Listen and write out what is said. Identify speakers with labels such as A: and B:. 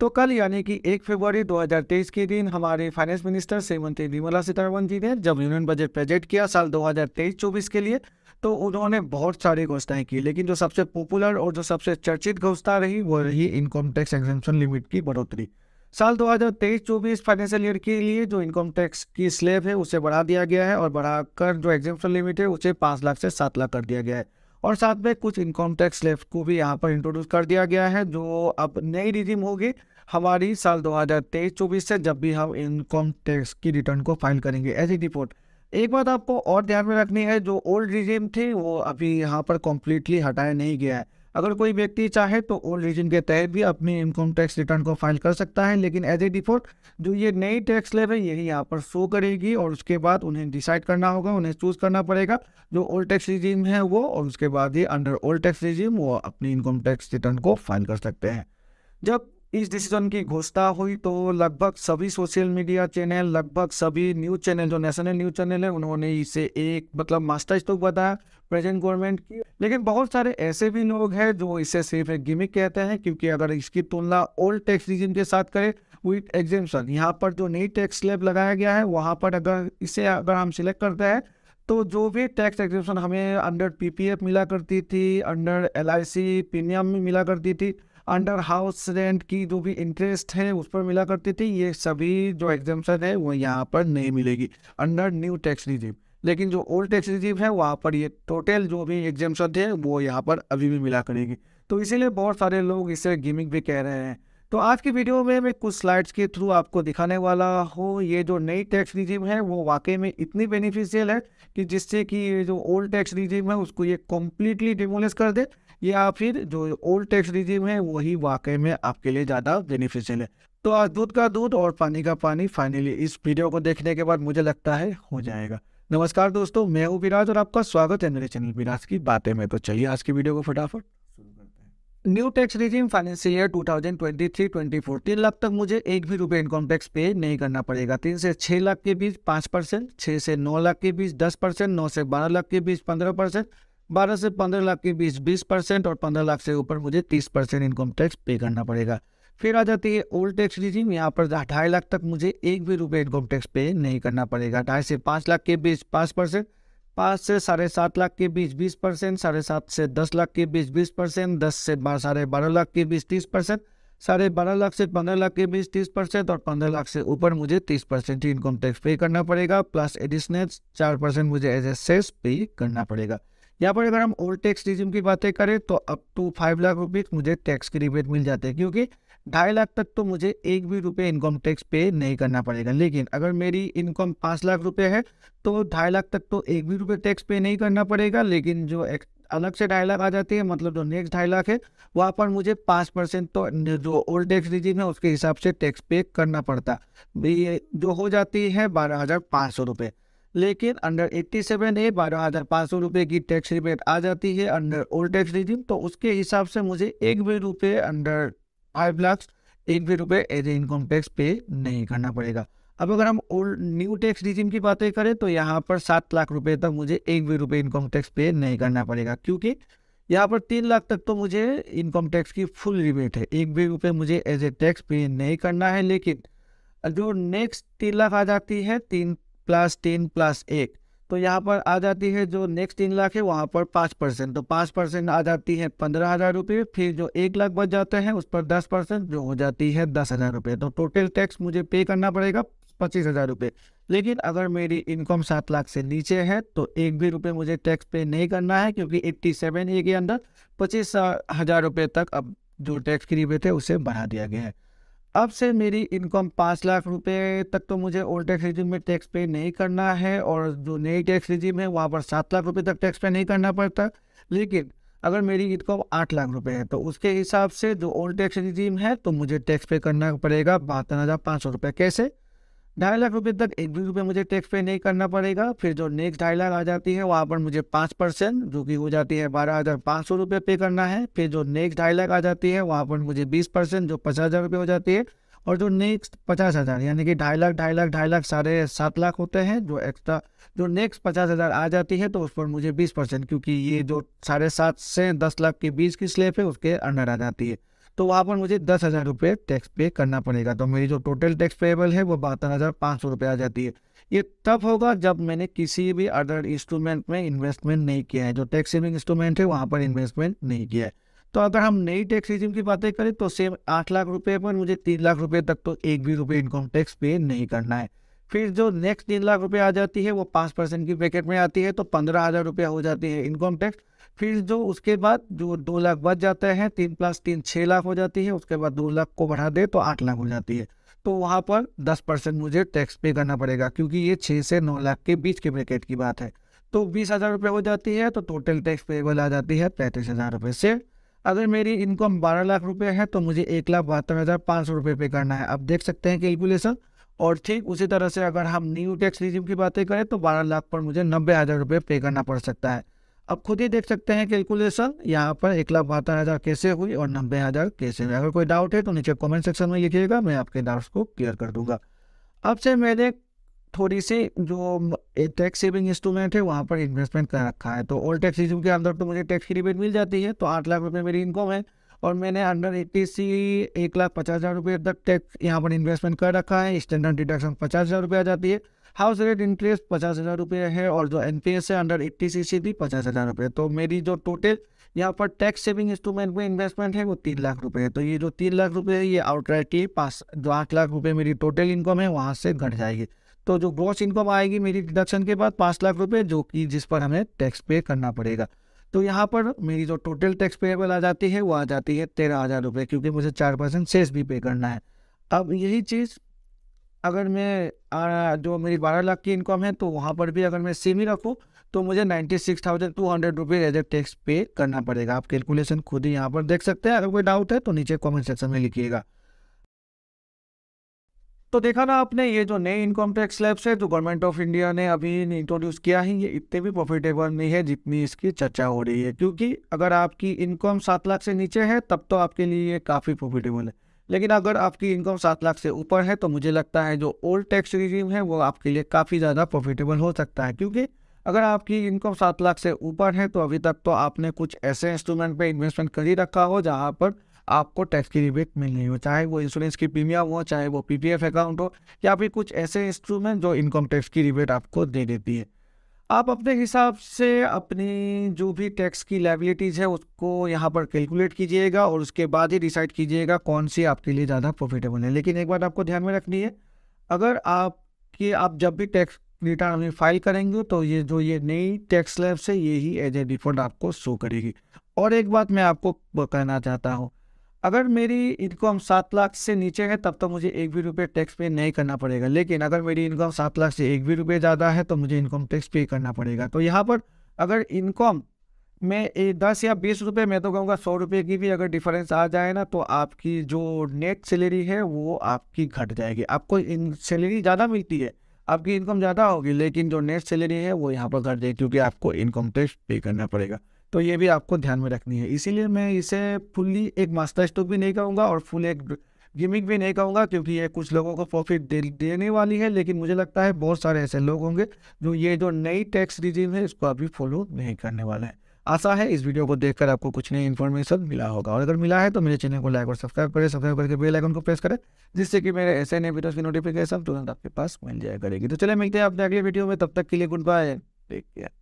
A: तो कल यानी कि 1 फरवरी 2023 के दिन हमारे फाइनेंस मिनिस्टर श्रीमती निर्मला सीतारमन जी ने जब यूनियन बजट प्रेजेंट किया साल 2023-24 के लिए तो उन्होंने बहुत सारी घोषणाएं की लेकिन जो सबसे पॉपुलर और जो सबसे चर्चित घोषणा रही वो रही इनकम टैक्स एग्जेम्पन लिमिट की बढ़ोतरी साल 2023-24 फाइनेंशियल ईयर के लिए जो इनकम टैक्स की स्लेब है उसे बढ़ा दिया गया है और बढ़ाकर जो एग्जेम्पन लिमिट है उसे पाँच लाख से सात लाख कर दिया गया है और साथ में कुछ इनकम टैक्स लेफ्ट को भी यहाँ पर इंट्रोड्यूस कर दिया गया है जो अब नई रिजिम होगी हमारी साल 2023-24 से जब भी हम इनकम टैक्स की रिटर्न को फाइल करेंगे एज रिपोर्ट एक बात आपको और ध्यान में रखनी है जो ओल्ड रिजिम थी वो अभी यहाँ पर कम्प्लीटली हटाया नहीं गया है अगर कोई व्यक्ति चाहे तो ओल्ड रीजन के तहत भी अपनी इनकम टैक्स रिटर्न को फाइल कर सकता है लेकिन एज ए डिफॉल्ट जो ये नई टैक्स लेव है यही यहाँ पर शो करेगी और उसके बाद उन्हें डिसाइड करना होगा उन्हें चूज करना पड़ेगा जो ओल्ड टैक्स रिजीम है वो और उसके बाद ये अंडर ओल्ड टैक्स रिजीम वो अपनी इनकम टैक्स रिटर्न को फाइल कर सकते हैं जब इस डिसीजन की घोषणा हुई तो लगभग सभी सोशल मीडिया चैनल लगभग सभी न्यूज चैनल जो नेशनल न्यूज चैनल है उन्होंने इसे एक मतलब मास्टर स्ट्रोक बताया प्रेजेंट गवर्नमेंट की लेकिन बहुत सारे ऐसे भी लोग हैं जो इसे सिर्फ एक गिमिक कहते हैं क्योंकि अगर इसकी तुलना ओल्ड टैक्स रिजिम के साथ करें विथ एग्जेम्पन यहाँ पर जो नई टैक्स स्लैब लगाया गया है वहाँ पर अगर इसे अगर हम सिलेक्ट करते हैं तो जो भी टैक्स एग्जेम्पन हमें अंडर पीपीएफ मिला करती थी अंडर एलआईसी प्रीमियम में मिला करती थी अंडर हाउस रेंट की जो भी इंटरेस्ट है उस पर मिला करती थी ये सभी जो एग्जामेशन है वो यहाँ पर नहीं मिलेगी अंडर न्यू टैक्स रिजीव लेकिन जो ओल्ड टैक्स रिजीव है वहाँ पर ये टोटल जो भी एग्जामेशन थे वो यहाँ पर अभी भी मिला करेगी तो इसीलिए बहुत सारे लोग इसे गेमिंग भी कह रहे हैं तो आज की वीडियो में मैं कुछ स्लाइड्स के थ्रू आपको दिखाने वाला हूँ ये जो नई टैक्स रिजीव है वो वाकई में इतनी बेनिफिशियल है कि जिससे कि ये जो ओल्ड टैक्स रिजीव है उसको ये कम्प्लीटली डिमोलिश कर दे या फिर जो ओल्ड टैक्स रिजीम है वही वाकई में आपके लिए ज़्यादा बेनिफिशियल है तो आज दूध का दूध और पानी का पानी फाइनली इस वीडियो को देखने के बाद मुझे लगता है हो जाएगा नमस्कार दोस्तों मैं हूँ विराज और आपका स्वागत है मेरे चैनल विराज की बातें में तो चलिए आज की वीडियो को फटाफट new tax regime financial year 2023-2024 तीन लाख तक मुझे एक भी रुपए इनकम टैक्स पे नहीं करना पड़ेगा तीन से छः लाख के बीच पाँच परसेंट छः से नौ लाख के बीच दस परसेंट नौ से बारह लाख के बीच पंद्रह परसेंट बारह से पंद्रह लाख के बीच बीस परसेंट और पंद्रह लाख से ऊपर मुझे तीस परसेंट इनकम टैक्स पे करना पड़ेगा फिर आ जाती है ओल्ड टैक्स रिजीम यहाँ पर ढाई लाख तक मुझे एक भी रुपये इनकम टैक्स पे नहीं करना पड़ेगा ढाई से पाँच लाख के बीच पाँच परसेंट पाँच से साढ़े सात लाख के बीच बीस परसेंट साढ़े सात से दस लाख के बीच बीस परसेंट दस से साढ़े बारह लाख के बीच तीस परसेंट साढ़े बारह लाख से पंद्रह लाख के बीच तीस परसेंट और पंद्रह लाख से ऊपर मुझे तीस परसेंट इनकम टैक्स पे करना पड़ेगा प्लस एडिशनल चार परसेंट मुझे एज ए सेस पे करना पड़ेगा यहाँ पर अगर हम ओल्ड टैक्स रिज्यूम की बातें करें तो up to five lakh rupees मुझे टैक्स की रिबेट मिल जाते हैं क्योंकि ढाई लाख तक तो मुझे एक भी रुपये इनकम टैक्स पे नहीं करना पड़ेगा लेकिन अगर मेरी इनकम पाँच लाख रुपये है तो ढाई लाख तक तो एक भी रुपये टैक्स पे नहीं करना पड़ेगा लेकिन जो एक अलग से ढाई लाख आ जाती है मतलब जो नेक्स्ट ढाई लाख है वहाँ पर मुझे पाँच परसेंट तो जो ओल्ड टैक्स रिजिम है उसके हिसाब से टैक्स पे करना पड़ता जो हो जाती है बारह हज़ार पाँच सौ रुपये लेकिन अंडर 87 ए बारह हज़ार पाँच सौ रुपये की टैक्स रिबेट आ जाती है अंडर ओल्ड टैक्स रिजिम तो उसके हिसाब से मुझे एक भी रुपये अंडर फाइव लाख एक भी रुपये as a income tax pay नहीं करना पड़ेगा अब अगर हम ओल्ड न्यू टैक्स रिजिम की बातें करें तो यहाँ पर सात लाख रुपये तक मुझे एक भी रुपये इनकम टैक्स पे नहीं करना पड़ेगा क्योंकि यहाँ पर तीन लाख तक तो मुझे इनकम टैक्स की फुल रिबेट है एक भी रुपये मुझे एज ए टैक्स पे नहीं करना है लेकिन जो नेक्स्ट तीन लाख आ जाती है तीन प्लस तीन प्लस एक तो यहाँ पर आ जाती है जो नेक्स्ट तीन लाख है वहाँ पर पाँच परसेंट तो पाँच परसेंट आ जाती है पंद्रह हज़ार रुपये फिर जो एक लाख बच जाते हैं उस पर दस परसेंट जो हो जाती है दस हज़ार रुपये तो टोटल टैक्स मुझे पे करना पड़ेगा पच्चीस हज़ार रुपये लेकिन अगर मेरी इनकम सात लाख से नीचे है तो एक भी रुपये मुझे टैक्स पे नहीं करना है क्योंकि एट्टी सेवन ए के अंदर पच्चीस हज़ार रुपये तक अब जो टैक्स की रिबेट है उसे बढ़ा दिया गया है अब से मेरी इनकम पाँच लाख रुपए तक तो मुझे ओल्ड टैक्स रिजिम में टैक्स पे नहीं करना है और जो नई टैक्स रिजिम है वहाँ पर सात लाख रुपए तक टैक्स पे नहीं करना पड़ता लेकिन अगर मेरी इनकम आठ लाख रुपए है तो उसके हिसाब से जो ओल्ड टैक्स रिजिम है तो मुझे टैक्स पे करना पड़ेगा बहत्तर हज़ार पाँच सौ रुपये कैसे ढाई लाख रुपये तक एक भी रुपये मुझे टैक्स पे नहीं करना पड़ेगा फिर जो नेक्स्ट ढाई लाख आ जाती है वहाँ पर मुझे पाँच परसेंट जो कि हो जाती है बारह हज़ार पाँच सौ रुपये पे करना है फिर जो नेक्स्ट ढाई लाख आ जाती है वहाँ पर मुझे बीस परसेंट जो पचास हज़ार रुपये हो जाती है और जो नेक्स्ट पचास हज़ार यानी कि ढाई लाख ढाई लाख ढाई लाख साढ़े सात लाख होते हैं जो एक्स्ट्रा जो नेक्स्ट पचास हज़ार आ जाती है तो उस पर मुझे बीस परसेंट क्योंकि ये जो साढ़े सात से दस लाख के बीच की स्लेब है उसके अंडर आ जाती है तो वहाँ पर मुझे दस हज़ार रुपये टैक्स पे करना पड़ेगा तो मेरी जो टोटल टैक्स पेबल है वो बहत्तर हज़ार पाँच सौ रुपये आ जाती है ये तब होगा जब मैंने किसी भी अदर इंस्ट्रूमेंट में इन्वेस्टमेंट नहीं किया है जो टैक्स सेविंग इंस्ट्रूमेंट है वहाँ पर इन्वेस्टमेंट नहीं किया है तो अगर हम नई टैक्स रिजिम की बातें करें तो सेम आठ लाख रुपये पर मुझे तीन लाख रुपये तक तो एक भी रुपये इनकम टैक्स पे नहीं करना है फिर जो नेक्स्ट तीन लाख रुपये आ जाती है वो पाँच परसेंट की पैकेट में आती है तो पंद्रह हज़ार रुपये हो जाती है इनकम टैक्स फिर जो उसके बाद जो दो लाख बच जाते हैं तीन प्लस तीन छः लाख हो जाती है उसके बाद दो लाख को बढ़ा दे तो आठ लाख हो जाती है तो वहाँ पर दस परसेंट मुझे टैक्स पे करना पड़ेगा क्योंकि ये छः से नौ लाख के बीच के ब्रैकेट की बात है तो बीस हज़ार रुपये हो जाती है तो टोटल टैक्स पेबल आ जाती है पैंतीस हज़ार रुपये से अगर मेरी इनकम बारह लाख रुपये है तो मुझे एक लाख बहत्तर हज़ार पाँच सौ रुपये पे करना है आप देख सकते हैं कैलकुलेशन और ठीक उसी तरह से अगर हम न्यू टैक्स रिजिम की बातें करें तो बारह लाख पर मुझे नब्बे हज़ार रुपये पे करना पड़ सकता है अब खुद ही देख सकते हैं कैलकुलेशन यहाँ पर एक लाख बहत्तर हज़ार कैसे हुई और नब्बे हज़ार कैसे हुई अगर कोई डाउट है तो नीचे कमेंट सेक्शन में लिखिएगा मैं आपके डाउट्स को क्लियर कर दूंगा अब से मैंने थोड़ी सी जो टैक्स सेविंग इंस्ट्रूमेंट है वहाँ पर इन्वेस्टमेंट कर रखा है तो ओल्ड टैक्स रिज्यूम के अंदर तो मुझे टैक्स की रिबेट मिल जाती है तो आठ लाख रुपये मेरी इनकम है और मैंने अंडर एट्टी सी एक लाख पचास हज़ार रुपये तक टैक्स यहाँ पर इन्वेस्टमेंट कर रखा है स्टैंडर्ड डिडक्शन पचास हज़ार रुपये आ जाती है हाउस रेट इंटरेस्ट पचास हज़ार रुपये है और जो एन पी एस है अंडर एट्टी सी सी भी पचास हज़ार रुपये तो मेरी जो टोटल यहाँ पर टैक्स सेविंग इंस्ट्रूमेंट में इन्वेस्टमेंट है वो तीन लाख रुपये है तो ये जो तीन लाख रुपये है ये आउटराइट ही पास जो आठ लाख रुपये मेरी टोटल इनकम है वहाँ से घट जाएगी तो जो ग्रॉस इनकम आएगी मेरी डिडक्शन के बाद पाँच लाख रुपये जो कि जिस पर हमें टैक्स पे करना पड़ेगा तो यहाँ पर मेरी जो टोटल टैक्स पेबल आ जाती है वो आ जाती है तेरह हज़ार रुपये क्योंकि मुझे चार परसेंट सेस भी पे करना है अब यही चीज़ अगर मैं जो मेरी बारह लाख की इनकम है तो वहाँ पर भी अगर मैं सेम ही रखूँ तो मुझे ninety six thousand two hundred rupees as a tax pay करना पड़ेगा आप कैलकुलेशन खुद ही यहाँ पर देख सकते हैं अगर कोई डाउट है तो नीचे कमेंट सेक्शन में लिखिएगा तो देखा ना आपने ये जो नए इनकम टैक्स स्लैब्स है जो गवर्नमेंट ऑफ इंडिया ने अभी इंट्रोड्यूस किया है ये इतने भी प्रॉफिटेबल नहीं है जितनी इसकी चर्चा हो रही है क्योंकि अगर आपकी इनकम सात लाख से नीचे है तब तो आपके लिए ये काफ़ी प्रॉफिटेबल है लेकिन अगर आपकी इनकम सात लाख से ऊपर है तो मुझे लगता है जो ओल्ड टैक्स रिजीम है वो आपके लिए काफ़ी ज़्यादा प्रॉफिटेबल हो सकता है क्योंकि अगर आपकी इनकम सात लाख से ऊपर है तो अभी तक तो आपने कुछ ऐसे इंस्ट्रूमेंट पे इन्वेस्टमेंट कर ही रखा हो जहाँ पर आपको टैक्स की रिबेट मिल रही हो चाहे वो इंश्योरेंस की प्रीमियम हो चाहे वो पीपीएफ अकाउंट हो या फिर कुछ ऐसे इंस्ट्रूमेंट जो इनकम टैक्स की रिबेट आपको दे देती है आप अपने हिसाब से अपनी जो भी टैक्स की लाइबिलिटीज़ है उसको यहाँ पर कैलकुलेट कीजिएगा और उसके बाद ही डिसाइड कीजिएगा कौन सी आपके लिए ज़्यादा प्रॉफिटेबल है लेकिन एक बात आपको ध्यान में रखनी है अगर आप कि आप जब भी टैक्स रिटर्न हमें फाइल करेंगे तो ये जो ये नई टैक्स लैब्स है ये ही एज ए रिफंड आपको शो करेगी और एक बात मैं आपको कहना चाहता हूँ अगर मेरी इनकम सात लाख से नीचे है तब तो मुझे एक भी रुपये टैक्स पे नहीं करना पड़ेगा लेकिन अगर मेरी इनकम सात लाख से एक भी रुपये ज़्यादा है तो मुझे इनकम टैक्स पे करना पड़ेगा तो यहाँ पर अगर इनकम में दस या बीस रुपये मैं तो कहूँगा सौ रुपये की भी अगर डिफरेंस आ जाए ना तो आपकी जो नेट सैलरी है वो आपकी घट जाएगी आपको इन सैलरी ज़्यादा मिलती है आपकी इनकम ज़्यादा होगी लेकिन जो नेट सैलरी है वो यहाँ पर घट जाएगी क्योंकि आपको इनकम टैक्स पे करना पड़ेगा तो ये भी आपको ध्यान में रखनी है इसीलिए मैं इसे फुल्ली एक मास्टर स्ट्रोक भी नहीं कहूँगा और फुल एक गिमिक भी नहीं कहूँगा क्योंकि ये कुछ लोगों को प्रॉफिट दे, देने वाली है लेकिन मुझे लगता है बहुत सारे ऐसे लोग होंगे जो ये जो नई टैक्स रिजीम है इसको अभी फॉलो नहीं करने वाला है आशा है इस वीडियो को देखकर आपको कुछ नई इन्फॉर्मेशन मिला होगा और अगर मिला है तो मेरे चैनल को लाइक और सब्सक्राइब करें सब्सक्राइब करके बेल आइकन को प्रेस करें जिससे कि मेरे ऐसे नए वीडियोस की नोटिफिकेशन तुरंत आपके पास मिल जाए करेगी तो चले मिलते हैं आपने अगले वीडियो में तब तक के लिए गुड बाय टेक केयर